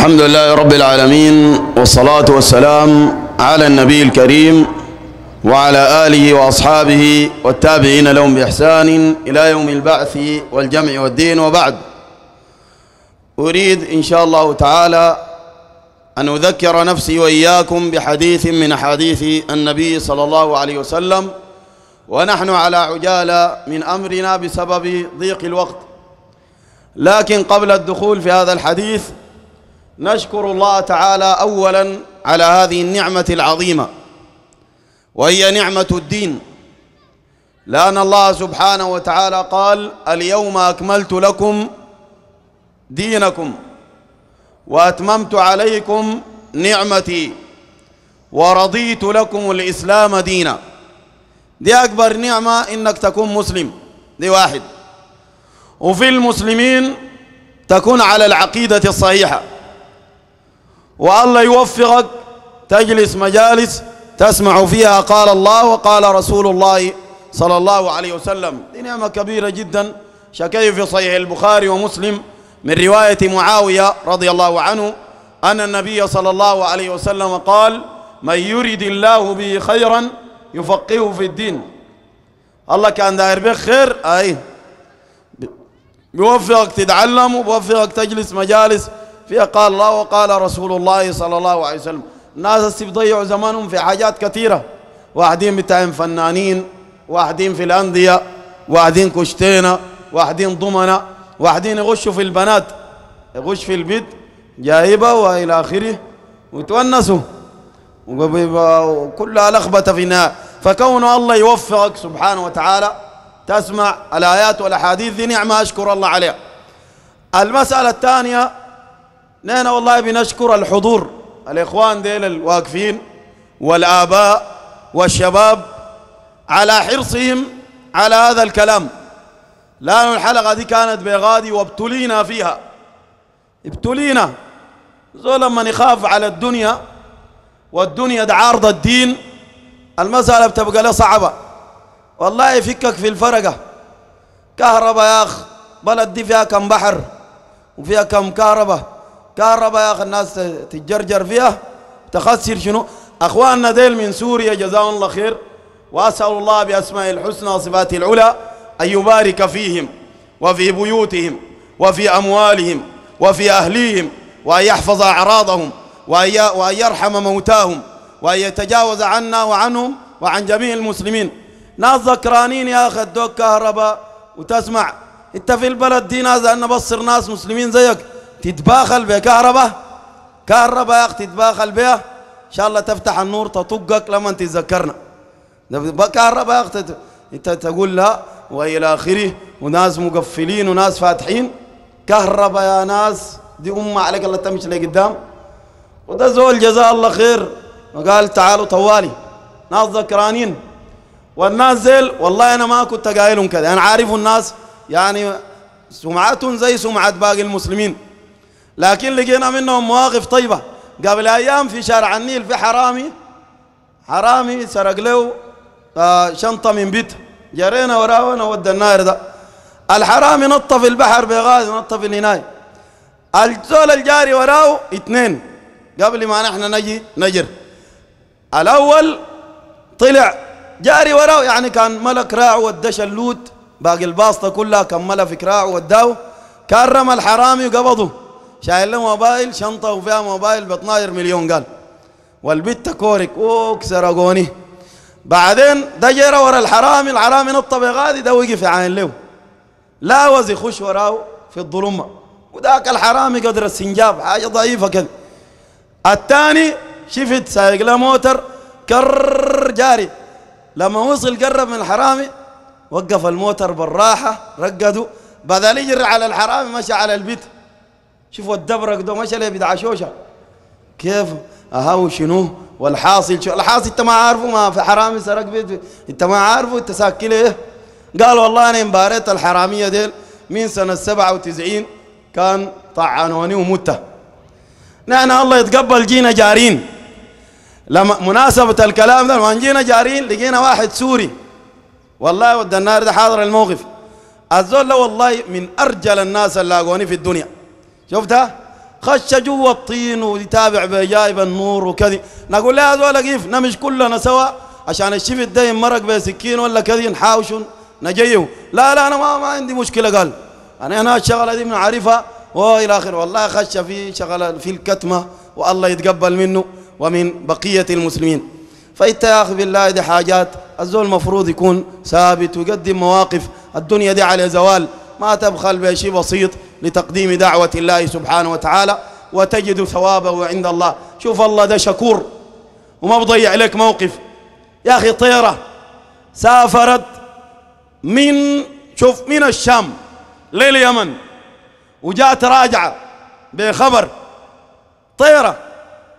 الحمد لله رب العالمين والصلاة والسلام على النبي الكريم وعلى آله وأصحابه والتابعين لهم بإحسان إلى يوم البعث والجمع والدين وبعد أريد إن شاء الله تعالى أن أذكر نفسي وإياكم بحديث من أحاديث النبي صلى الله عليه وسلم ونحن على عجالة من أمرنا بسبب ضيق الوقت لكن قبل الدخول في هذا الحديث نشكر الله تعالى أولا على هذه النعمة العظيمة وهي نعمة الدين لأن الله سبحانه وتعالى قال اليوم أكملت لكم دينكم وأتممت عليكم نعمتي ورضيت لكم الإسلام دينا دي أكبر نعمة إنك تكون مسلم دي واحد وفي المسلمين تكون على العقيدة الصحيحة والله يوفقك تجلس مجالس تسمع فيها قال الله وقال رسول الله صلى الله عليه وسلم دي نعمة كبيرة جدا شكي في صحيح البخاري ومسلم من رواية معاوية رضي الله عنه أن النبي صلى الله عليه وسلم قال من يريد الله به خيرا يفقهه في الدين الله كان داير بك خير أي بيوفقك تتعلم وبيوفقك تجلس مجالس فيها قال الله وقال رسول الله صلى الله عليه وسلم ناس بيضيعوا زمانهم في حاجات كثيرة واحدين بتاعين فنانين واحدين في الأندية واحدين كشتينا واحدين ضمنة واحدين يغشوا في البنات يغش في البيت جايبة وإلى آخره وتونسوا وكلها لخبطة في النهاية فكون الله يوفقك سبحانه وتعالى تسمع الآيات والأحاديث دي نعمة أشكر الله عليها المسألة الثانية نحن والله بنشكر الحضور الإخوان ديل الواقفين والآباء والشباب على حرصهم على هذا الكلام لأن الحلقة دي كانت بغادي وابتلينا فيها ابتلينا زول لما يخاف على الدنيا والدنيا دعارض الدين المسألة بتبقى له صعبة والله يفكك في الفرقة كهرباء يا أخ بلد دي فيها كم بحر وفيها كم كهرباء كهرباء يا أخي الناس تتجرجر فيها تخسر شنو أخواننا ديل من سوريا جزاهم الله خير وأسأل الله بأسماء الحسنى وصفاته العلى أن يبارك فيهم وفي بيوتهم وفي أموالهم وفي أهليهم وأن يحفظ أعراضهم وأن يرحم موتاهم وأن يتجاوز عنا وعنهم وعن جميع المسلمين ناس ذكرانين يا أخي الدوك كهرباء وتسمع أنت في البلد دي ناس انا بصر ناس مسلمين زيك تتباخل بكهرباء كهرباء يا اخ تتباخل بها ان شاء الله تفتح النور تطقك لما تتذكرنا كهرباء يا اخ انت تقول لا والى اخره وناس مقفلين وناس فاتحين كهرباء يا ناس دي امه عليك الله تمشي لقدام وده زول جزاه الله خير وقال تعالوا طوالي ناس ذكرانين والناس زيل والله أنا ما كنت قايلهم كذا أنا عارف الناس يعني سمعتهم زي سمعة باقي المسلمين لكن لقينا منهم مواقف طيبة قبل أيام في شارع النيل في حرامي حرامي سرق له آه، شنطة من بيت جرينا وراه وانا ودى النار ده الحرامي نط في البحر بغاز نط في الهناي الزول الجاري وراه اثنين قبل ما نحن نجي نجر الأول طلع جاري وراه يعني كان ملك راع ودش اللوت باقي الباسطة كلها كملها في كراع وداه كرم الحرامي وقبضه شايل له موبايل شنطه وفيها موبايل ب 12 مليون قال والبت كورك اوك سرقوني بعدين ده ورا الحرامي الحرامي نط بغادي ده وقف عين له لا وز يخش وراه في الظلمه وذاك الحرامي قدر السنجاب حاجه ضعيفه كذا الثاني شفت سايق له موتر كر جاري لما وصل قرب من الحرامي وقف الموتر بالراحه رقدوا بدل يجري على الحرامي مشى على البيت شوفوا الدبرق ده مشى له بدع شوشه كيف اهو شنو والحاصل شو الحاصل انت ما عارفه ما في حرامي سرق بيت انت ما عارفه انت ساكل ايه قال والله انا مباريت الحراميه ديل من سنه 97 كان طعنوني ومت نحن الله يتقبل جينا جارين لما مناسبة الكلام ده وان جينا جارين لقينا واحد سوري والله ود النار ده حاضر الموقف الزول والله من ارجل الناس اللي لاقوني في الدنيا شفتها خش جوا الطين ويتابع بجايب النور وكذي نقول لا هذول كيف نمش كلنا سوا عشان الشفت ده ينمرق بسكين ولا كذي نحاوش نجيه لا لا انا ما, ما عندي مشكله قال انا هنا الشغله دي من عارفها والى اخره والله خش في شغله في الكتمه والله يتقبل منه ومن بقيه المسلمين فانت يا اخي بالله دي حاجات الزول المفروض يكون ثابت ويقدم مواقف الدنيا دي على زوال ما تبخل بشيء بسيط لتقديم دعوة الله سبحانه وتعالى وتجد ثوابه عند الله شوف الله ده شكور وما بضيع لك موقف يا أخي طيرة سافرت من شوف من الشام لليمن وجاءت راجعة بخبر طيرة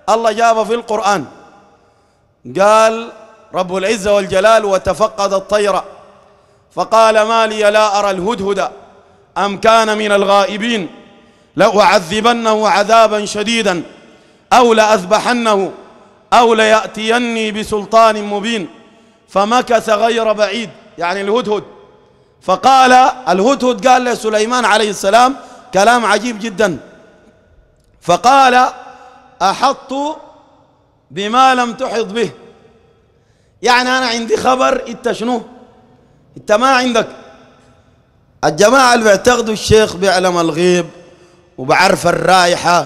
الله جابه في القرآن قال رب العزة والجلال وتفقد الطيرة فقال ما لي لا أرى الهدهد أم كان من الغائبين لأعذبنه عذابا شديدا أو لأذبحنه أو ليأتيني بسلطان مبين فمكث غير بعيد يعني الهدهد فقال الهدهد قال لسليمان عليه السلام كلام عجيب جدا فقال أحط بما لم تحط به يعني أنا عندي خبر أنت شنو أنت ما عندك الجماعة اللي بيعتقدوا الشيخ بيعلم الغيب وبعرف الرائحة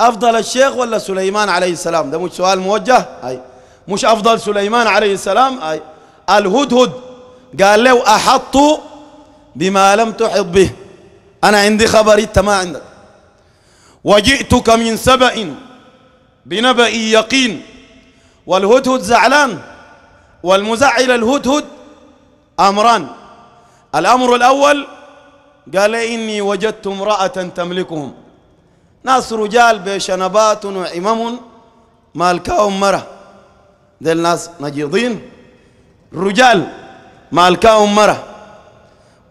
أفضل الشيخ ولا سليمان عليه السلام ده مش سؤال موجه أي مش أفضل سليمان عليه السلام أي الهدهد قال له أحط بما لم تحط به أنا عندي خبر أنت ما عندك وجئتك من سبأ بنبأ يقين والهدهد زعلان والمزعل الهدهد أمران الأمر الأول قال إني وجدت امرأة تملكهم ناس رجال بشنبات وعمم مالكاهم مرة دي الناس نجيضين رجال مالكاهم مرة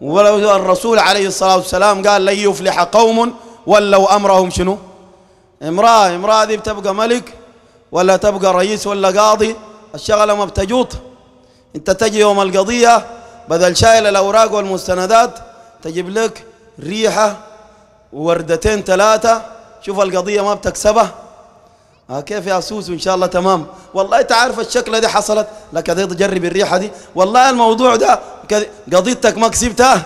ولو الرسول عليه الصلاة والسلام قال لن يفلح قوم ولوا أمرهم شنو امرأة امرأة دي بتبقى ملك ولا تبقى رئيس ولا قاضي الشغلة ما بتجوط انت تجي يوم القضية بدل شايل الأوراق والمستندات تجيب لك ريحة ووردتين ثلاثة شوف القضية ما بتكسبها آه كيف يا سوس إن شاء الله تمام والله تعرف الشكلة دي حصلت لك دي تجرب الريحة دي والله الموضوع ده قضيتك ما كسبتها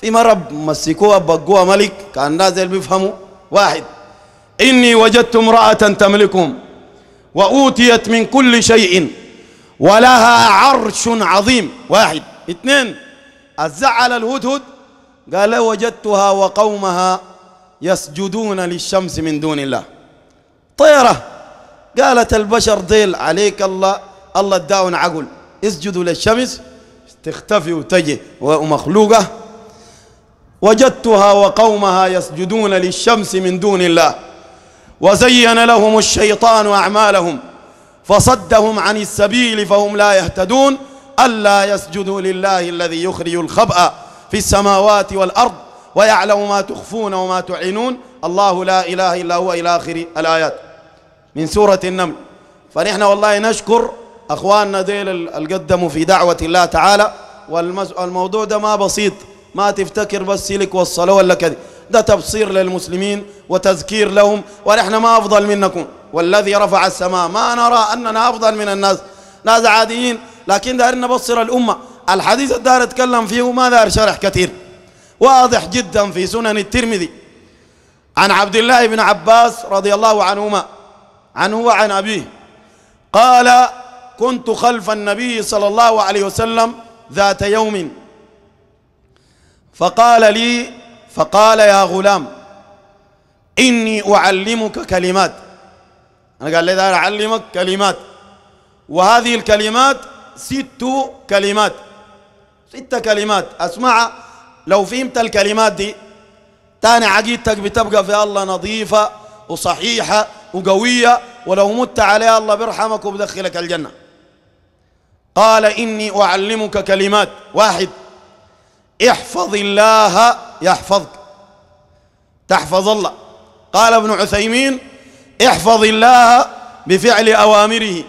في مرة مسكوها بقوها ملك كان الناس بيفهموا واحد إني وجدت امرأة تملكهم وأوتيت من كل شيء ولها عرش عظيم واحد اثنين الزعل الهدهد قال وجدتها وقومها يسجدون للشمس من دون الله طيرة قالت البشر ديل عليك الله الله اداون عقل اسجدوا للشمس تختفي وتجي ومخلوقة وجدتها وقومها يسجدون للشمس من دون الله وزين لهم الشيطان أعمالهم فصدهم عن السبيل فهم لا يهتدون ألا يسجدوا لله الذي يخرج الخبأ في السماوات والأرض ويعلم ما تخفون وما تعلنون الله لا إله إلا هو إلى آخر الآيات من سورة النمل فنحن والله نشكر أخواننا ديل القدموا في دعوة الله تعالى والموضوع ده ما بسيط ما تفتكر بس سلك والصلاة ولا كذا ده تبصير للمسلمين وتذكير لهم ونحن ما أفضل منكم والذي رفع السماء ما نرى أننا أفضل من الناس ناس عاديين لكن داير نبصر الأمة الحديث الدار اتكلم فيه ما دار شرح كثير واضح جدا في سنن الترمذي عن عبد الله بن عباس رضي الله عنهما عنه وعن أبيه قال كنت خلف النبي صلى الله عليه وسلم ذات يوم فقال لي فقال يا غلام إني أعلمك كلمات أنا قال لي أعلمك كلمات وهذه الكلمات ست كلمات ست كلمات اسمع لو فهمت الكلمات دي تاني عقيدتك بتبقى في الله نظيفة وصحيحة وقوية ولو مت عليها الله بيرحمك وبدخلك الجنة قال إني أعلمك كلمات واحد احفظ الله يحفظك تحفظ الله قال ابن عثيمين احفظ الله بفعل أوامره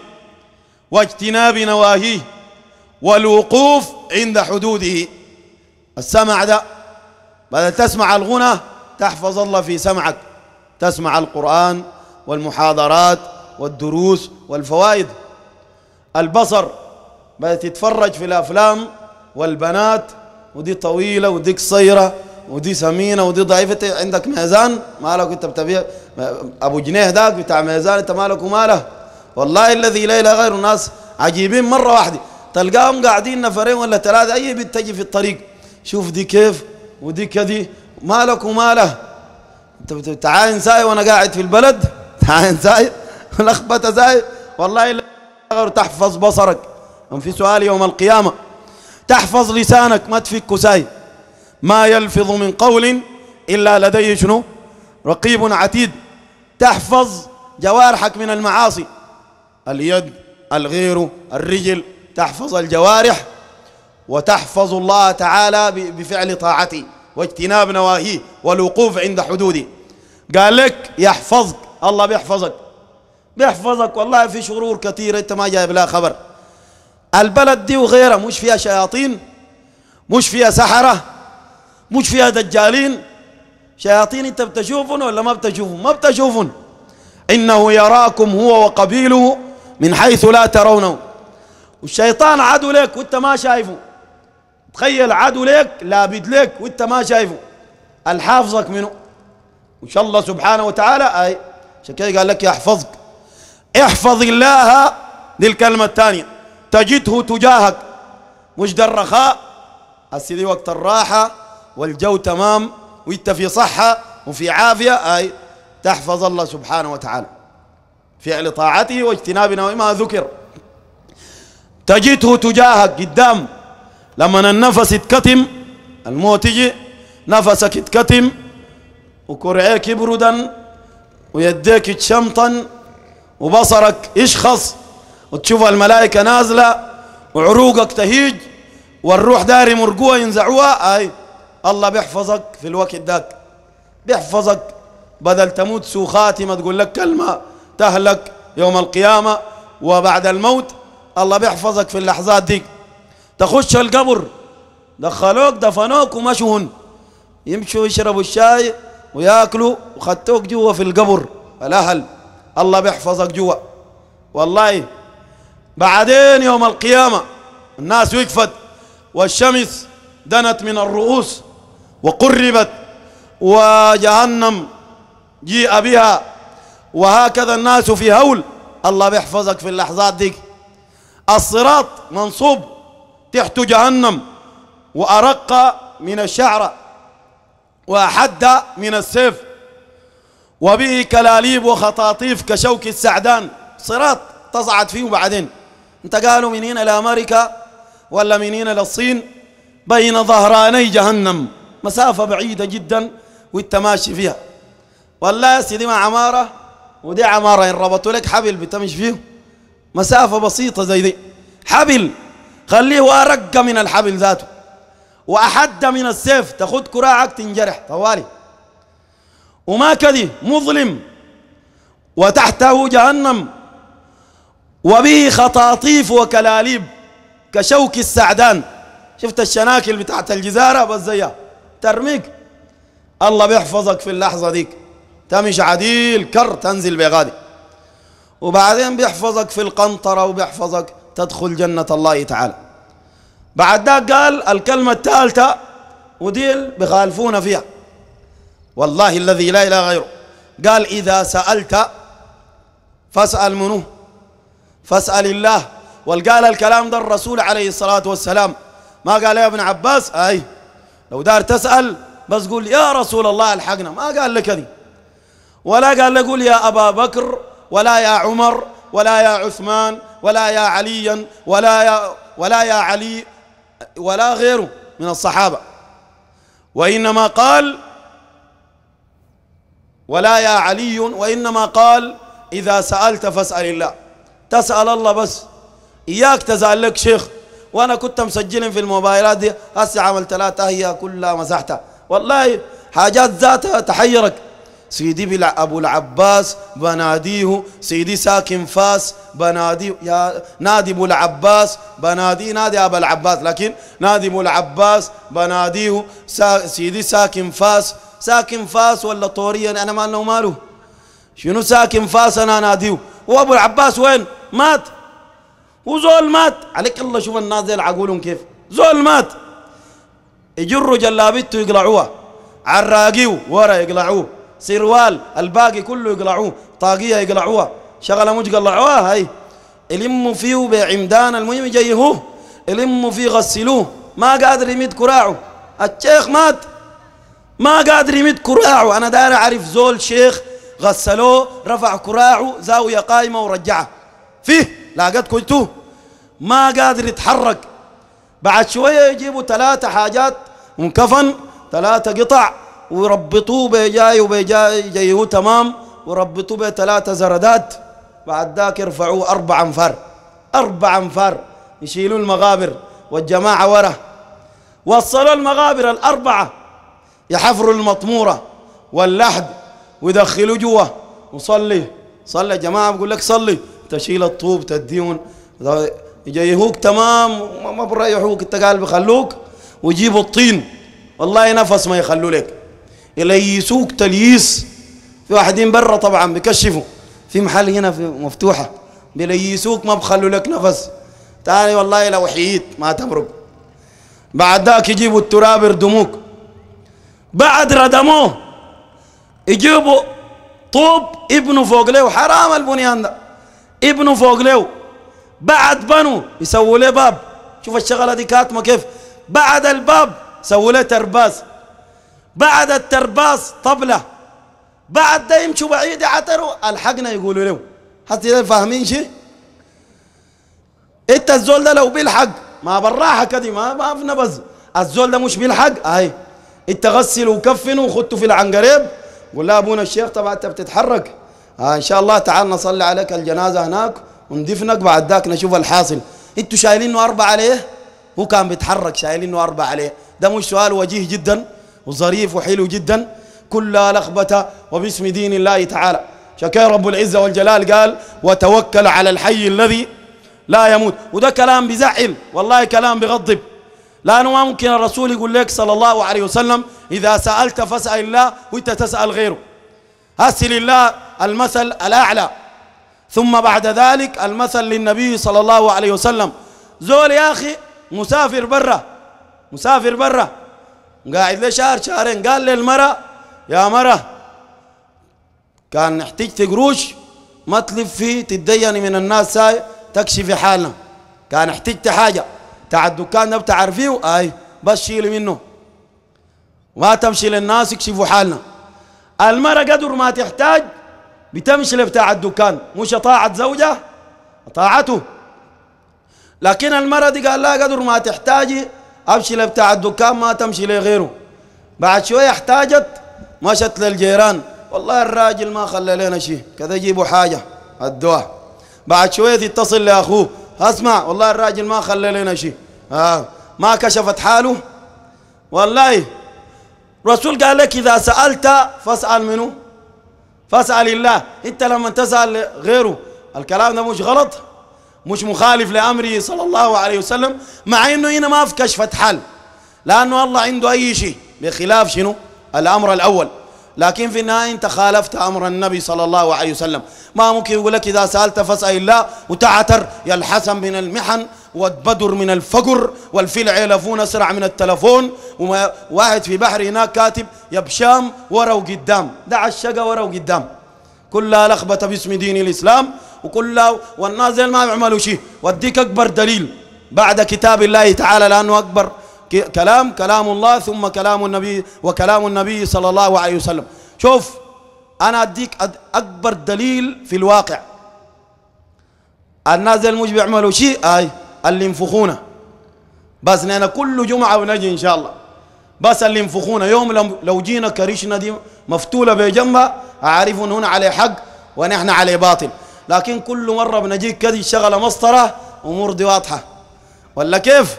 واجتناب نواهيه والوقوف عند حدوده السمع ده بدل تسمع الغنى تحفظ الله في سمعك تسمع القرآن والمحاضرات والدروس والفوائد البصر بدأت تتفرج في الأفلام والبنات ودي طويلة ودي قصيرة ودي سمينة ودي ضعيفة عندك ميزان مالك انت بتبيع أبو جنيه ذاك بتاع ميزان انت مالك وماله والله الذي لا اله غير الناس عجيبين مره واحده تلقاهم قاعدين نفرين ولا ثلاثه اي بتجي في الطريق شوف دي كيف ودي كدي مالك وماله انت تعاين ساي وانا قاعد في البلد تعاين ساي لخبطه ساي والله الا غير تحفظ بصرك في سؤال يوم القيامه تحفظ لسانك ما تفك ساي ما يلفظ من قول الا لديه شنو رقيب عتيد تحفظ جوارحك من المعاصي اليد الغير الرجل تحفظ الجوارح وتحفظ الله تعالى بفعل طاعته واجتناب نواهيه والوقوف عند حدوده قال لك يحفظك الله بيحفظك بيحفظك والله في شرور كثيرة انت ما جايب لها خبر البلد دي وغيرها مش فيها شياطين مش فيها سحرة مش فيها دجالين شياطين انت بتشوفهم ولا ما بتشوفهم ما بتشوفهم انه يراكم هو وقبيله من حيث لا ترونه والشيطان عدو لك وانت ما شايفه تخيل عدو لك لابد لك وانت ما شايفه الحافظك منه وان شاء الله سبحانه وتعالى اي شكيه قال لك يحفظك احفظ الله دي الكلمة الثانية تجده تجاهك مش ده الرخاء السيدي وقت الراحة والجو تمام وانت في صحة وفي عافية اي تحفظ الله سبحانه وتعالى فعل طاعته واجتناب ما ذكر تجده تجاهك قدام لما النفس يتكتم الموت يجي نفسك يتكتم وكرعيك بردا ويديك شمطا وبصرك يشخص وتشوف الملائكة نازلة وعروقك تهيج والروح داري مرقوة ينزعوها اي الله بيحفظك في الوقت داك بيحفظك بدل تموت سوخاتي ما تقول لك كلمة تهلك يوم القيامة وبعد الموت الله بيحفظك في اللحظات دي تخش القبر دخلوك دفنوك ومشون يمشوا يشربوا الشاي وياكلوا وخدتوك جوا في القبر الاهل الله بيحفظك جوا والله بعدين يوم القيامة الناس وقفت والشمس دنت من الرؤوس وقربت وجهنم جيء بها وهكذا الناس في هول الله بيحفظك في اللحظات دي الصراط منصوب تحت جهنم وأرق من الشعرة وأحد من السيف وبه كلاليب وخطاطيف كشوك السعدان صراط تصعد فيه وبعدين انت قالوا من هنا لأمريكا ولا من هنا للصين بين ظهراني جهنم مسافة بعيدة جدا وانت ماشي فيها والله يا سيدي ما عماره ودي عمارة إن ربطوا لك حبل بتمش فيه مسافة بسيطة زي دي حبل خليه أرق من الحبل ذاته وأحد من السيف تخد كراعك تنجرح طوالي وما كذي مظلم وتحته جهنم وبه خطاطيف وكلاليب كشوك السعدان شفت الشناكل بتاعت الجزارة بس زيها ترميك الله بيحفظك في اللحظة ديك تمشي عديل كر تنزل بغادي وبعدين بيحفظك في القنطرة وبيحفظك تدخل جنة الله تعالى بعد ذلك قال الكلمة الثالثة وديل بخالفونا فيها والله الذي لا إله غيره قال إذا سألت فاسأل منه فاسأل الله والقال الكلام ده الرسول عليه الصلاة والسلام ما قال يا ابن عباس أي لو دار تسأل بس قول يا رسول الله الحقنا ما قال لك ذي ولا قال له يا أبا بكر ولا يا عمر ولا يا عثمان ولا يا عليا ولا يا ولا يا علي ولا غيره من الصحابة وإنما قال ولا يا علي وإنما قال إذا سألت فاسأل الله تسأل الله بس إياك تسأل لك شيخ وأنا كنت مسجل في الموبايلات دي هسه عمل ثلاثة هي كلها مسحتها والله حاجات ذاتها تحيرك سيدي بلا أبو العباس بناديه سيدي ساكن فاس بناديه يا نادي أبو العباس بناديه نادي أبا العباس لكن نادي أبو العباس بناديه سا سيدي ساكن فاس ساكن فاس ولا طوريا أنا ما له ماله شنو ساكن فاس أنا ناديه وأبو العباس وين مات وزول مات عليك الله شوف الناس دي عقولهم كيف زول مات يجروا جلابته يقلعوها عراقيو ورا يقلعوه سروال الباقي كله يقلعوه طاقية يقلعوها شغلة مش قلعوها هاي يلموا فيه بعمدان المهم يجيهوه يلموا فيه غسلوه ما قادر يمد كراعه الشيخ مات ما قادر يمد كراعه أنا داير أعرف زول شيخ غسلوه رفع كراعه زاوية قائمة ورجعه فيه لاقت كنتوه ما قادر يتحرك بعد شوية يجيبوا ثلاثة حاجات من كفن ثلاثة قطع وربطوه بجاي وبجاي هو تمام وربطوه بثلاثة زردات بعد ذاك يرفعوه أربع أنفار أربع أنفار يشيلوا المغابر والجماعة ورا وصلوا المغابر الأربعة يحفروا المطمورة واللحد ويدخلوا جوا وصلي صلي جماعة بقول لك صلي تشيل الطوب تديون يجيهوك تمام ما بريحوك انت قال بخلوك ويجيبوا الطين والله نفس ما يخلوا لك يليسوك تلييس في واحدين برا طبعا بكشفوا في محل هنا في مفتوحه بيليسوك ما بخلوا لك نفس تاني والله لو حييت ما تمرق بعد ذاك يجيبوا التراب يردموك بعد ردموه يجيبوا طوب ابنه فوق له حرام البنيان ده ابنه فوق له بعد بنوا يسووا له باب شوف الشغله دي كاتمه كيف بعد الباب سووا له ترباس بعد الترباص طبلة بعد ده يمشوا بعيد عتروا الحقنا يقولوا له حتى فاهمين شيء انت الزول ده لو بيلحق ما بالراحه كده ما ما في نبز الزول ده مش بيلحق اي انت غسله وكفنه وخدته في العنقريب قول له ابونا الشيخ طبعا انت بتتحرك آه ان شاء الله تعال نصلي عليك الجنازه هناك وندفنك بعد ذاك نشوف الحاصل انتوا شايلينه اربعه عليه هو كان بيتحرك شايلينه اربعه عليه ده مش سؤال وجيه جدا وظريف وحلو جدا كلها لخبطة وباسم دين الله تعالى شكاية رب العزة والجلال قال وتوكل على الحي الذي لا يموت وده كلام بزعل والله كلام بغضب لأنه ما ممكن الرسول يقول لك صلى الله عليه وسلم إذا سألت فاسأل الله وإنت تسأل غيره أسل الله المثل الأعلى ثم بعد ذلك المثل للنبي صلى الله عليه وسلم زول يا أخي مسافر برا مسافر برا قاعد له شهر شهرين قال للمرأة يا مرأة كان احتجت قروش ما تلف فيه تتديني من الناس هاي تكشفي حالنا كان احتجت حاجة تاع الدكان ده بتعرفيه اي بس شيلي منه ما تمشي للناس يكشفوا حالنا المرأة قدر ما تحتاج بتمشي لبتاع الدكان مش طاعت زوجها طاعته لكن المرأة دي قال لا قدر ما تحتاجي أبشلة بتاع الدكان ما تمشي لغيره بعد شوية احتاجت مشت للجيران والله الراجل ما خلى لنا شيء كذا يجيبوا حاجة الدواء بعد شوية تتصل لأخوه أسمع والله الراجل ما خلى لنا شيء آه. ما كشفت حاله والله رسول قال لك إذا سألت فاسأل منه فاسأل الله أنت لما تسأل غيره الكلام ده مش غلط مش مخالف لأمره صلى الله عليه وسلم مع أنه هنا ما في كشفة حال لأنه الله عنده أي شيء بخلاف شنو الأمر الأول لكن في النهاية أنت خالفت أمر النبي صلى الله عليه وسلم ما ممكن يقول لك إذا سألت فاسأل الله وتعتر يا الحسن من المحن والبدر من الفقر والفلع يلفون أسرع من التلفون وواحد في بحر هناك كاتب يبشام ورا وقدام دع الشقى ورا وقدام كلها لخبطة باسم دين الإسلام وكلها والناس ما بيعملوا شيء واديك أكبر دليل بعد كتاب الله تعالى لأنه أكبر كلام كلام الله ثم كلام النبي وكلام النبي صلى الله عليه وسلم شوف أنا أديك أكبر دليل في الواقع الناس مش بيعملوا شيء أي اللي ينفخونه بس نحن كل جمعة ونجي إن شاء الله بس اللي ينفخونا يوم لو جينا كريشنا دي مفتولة بجنبها أعرف هنا على حق ونحن على باطل لكن كل مرة بنجيك كذي شغلة مسطرة أمور دي واضحة ولا كيف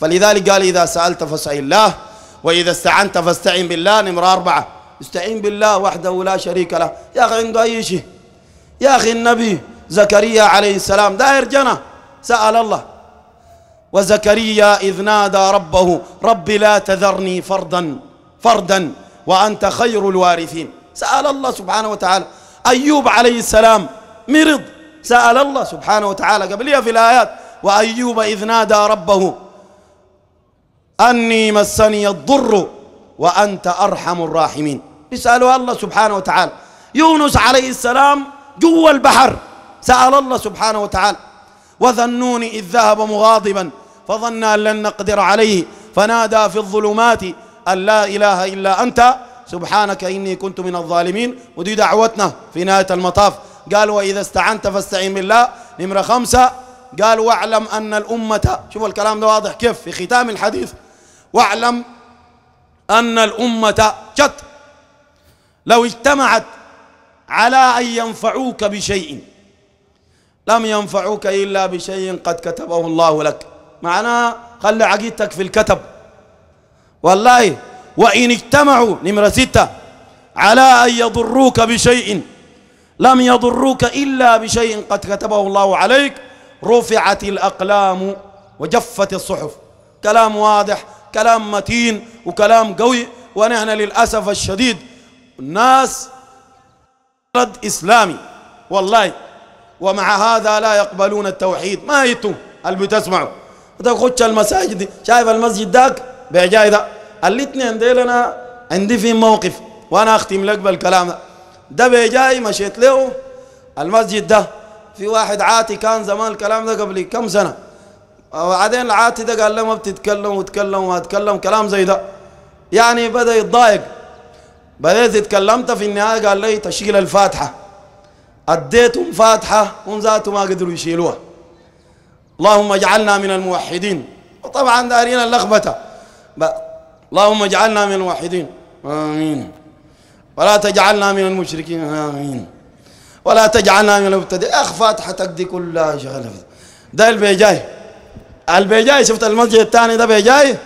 فلذلك قال إذا سألت فاسأل الله وإذا استعنت فاستعن بالله نمرة أربعة استعين بالله وحده لا شريك له يا أخي عنده أي شيء يا أخي النبي زكريا عليه السلام داير جنة سأل الله وزكريا إذ نادى ربه رب لا تذرني فردا فردا وأنت خير الوارثين سأل الله سبحانه وتعالى أيوب عليه السلام مرض سأل الله سبحانه وتعالى قبلها في الآيات وأيوب إذ نادى ربه أني مسني الضر وأنت أرحم الراحمين بيسألوا الله سبحانه وتعالى يونس عليه السلام جوا البحر سأل الله سبحانه وتعالى وذنون إذ ذهب مغاضبا فظن أن لن نقدر عليه فنادى في الظلمات أن لا إله إلا أنت سبحانك إني كنت من الظالمين ودي دعوتنا في نهاية المطاف قال وإذا استعنت فاستعين بالله نمرة خمسة قال واعلم أن الأمة شوفوا الكلام ده واضح كيف في ختام الحديث واعلم أن الأمة جت لو اجتمعت على أن ينفعوك بشيء لم ينفعوك إلا بشيء قد كتبه الله لك معناه خلي عقيدتك في الكتب والله وإن اجتمعوا نمرة ستة على أن يضروك بشيء لم يضروك إلا بشيء قد كتبه الله عليك رفعت الأقلام وجفت الصحف كلام واضح كلام متين وكلام قوي ونحن للأسف الشديد الناس رد إسلامي والله ومع هذا لا يقبلون التوحيد ما انتم اللي بتسمعوا تخش المساجد شايف المسجد داك بعجاي ده الاثنين ديلنا عندي في موقف وانا اختم لك بالكلام ده ده بيجاي مشيت له المسجد ده في واحد عاتي كان زمان الكلام ده قبل كم سنة وبعدين العاتي ده قال له ما بتتكلم وتكلم وهتكلم كلام زي ده يعني بدأ يتضايق بدأت اتكلمت في النهاية قال لي تشيل الفاتحة أديتهم فاتحة هم ذاتهم ما قدروا يشيلوها اللهم اجعلنا من الموحدين وطبعا دارين اللخبطة اللهم اجعلنا من الموحدين آمين ولا تجعلنا من المشركين آمين ولا تجعلنا من المبتدئين أخ فاتحتك دي كلها شغلة ده البيجاي البيجاي شفت المسجد الثاني ده بيجاي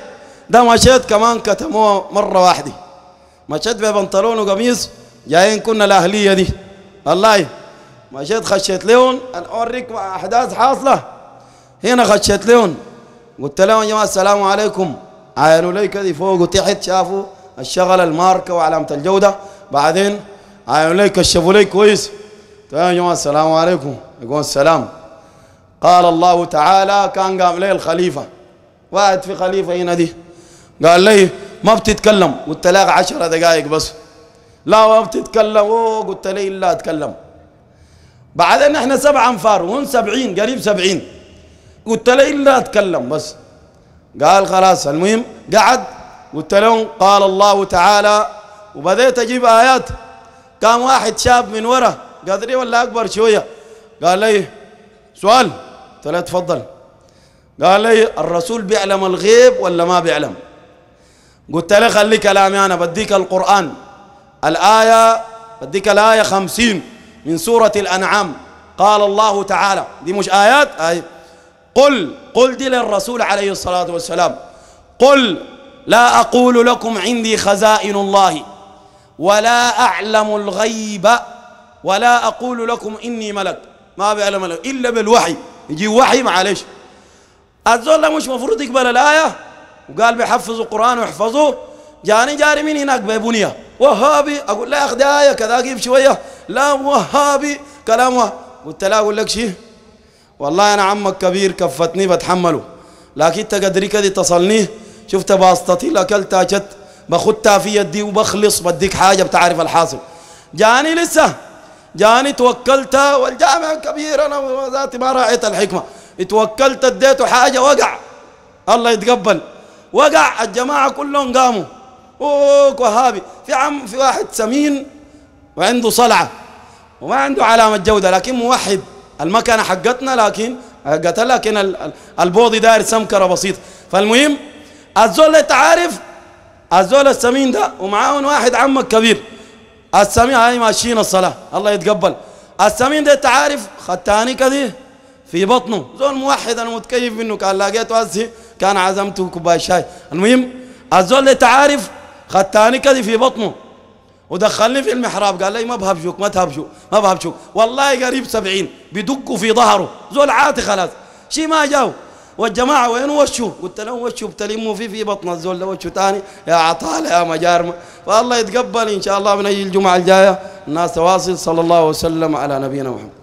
ده مشيت كمان كتموه مرة واحدة مشيت ببنطلون وقميص جايين كنا الأهلية دي والله مشيت خشيت لهم أوريك أحداث حاصلة هنا خشيت لهم قلت لهم يا جماعة السلام عليكم عاينوا لي كذي فوق وتحت شافوا الشغلة الماركة وعلامة الجودة بعدين عيون لي كشفوا لي كويس تمام يا جماعه السلام عليكم يقول السلام قال الله تعالى كان قام لي الخليفه واحد في خليفه هنا دي قال لي ما بتتكلم قلت لك 10 دقائق بس لا ما بتتكلم اوه قلت لي الا اتكلم بعدين احنا سبع انفار وهم سبعين قريب سبعين قلت له الا اتكلم بس قال خلاص المهم قعد قلت لهم قال الله تعالى وبدأت أجيب آيات قام واحد شاب من ورا قدري ولا أكبر شوية قال لي سؤال قلت له تفضل قال لي الرسول بيعلم الغيب ولا ما بيعلم قلت له خلي كلامي أنا بديك القرآن الآية بديك الآية خمسين من سورة الأنعام قال الله تعالى دي مش آيات آية قل قل دي للرسول عليه الصلاة والسلام قل لا أقول لكم عندي خزائن الله ولا أعلم الغيب ولا أقول لكم إني ملك ما بيعلم ملك إلا بالوحي يجي وحي معلش الزول مش مفروض يقبل الآية وقال بيحفظوا القرآن ويحفظوا جاني جاري من هناك بيبونية وهابي أقول لا أخذ آية كذا أجيب شوية لا وهابي كلام وهابي قلت لا أقول لك شيء والله أنا عمك كبير كفتني بتحمله لكن أنت قدري كذي تصلني شفت باسطتي لأكلتها شت بخدتها في يدي وبخلص بديك حاجة بتعرف الحاصل جاني لسه جاني توكلت والجامع كبير أنا ذاتي ما راعيت الحكمة توكلت اديته حاجة وقع الله يتقبل وقع الجماعة كلهم قاموا اوك وهابي في عم في واحد سمين وعنده صلعة وما عنده علامة جودة لكن موحد المكنة حقتنا لكن قتل لكن البوضي داير سمكرة بسيطة فالمهم الزول تعرف الزول السمين ده ومعاون واحد عمك كبير السمين هاي ماشيين الصلاة الله يتقبل السمين ده تعارف ختاني كده في بطنه زول موحد انا متكيف منه كان لقيته هسي كان عزمته كوبايه شاي المهم الزول ده تعارف ختاني كده في بطنه ودخلني في المحراب قال لي ما بهبشوك ما تهبشوك ما بهبشوك والله قريب سبعين بدقوا في ظهره زول عاتي خلاص شي ما جاو والجماعة وين وشو قلت لهم وشو بتلموا فيه في بطن الزول لو وشو تاني يا عطالة يا مجارمة فالله يتقبل إن شاء الله من أجل الجمعة الجاية الناس تواصل صلى الله وسلم على نبينا محمد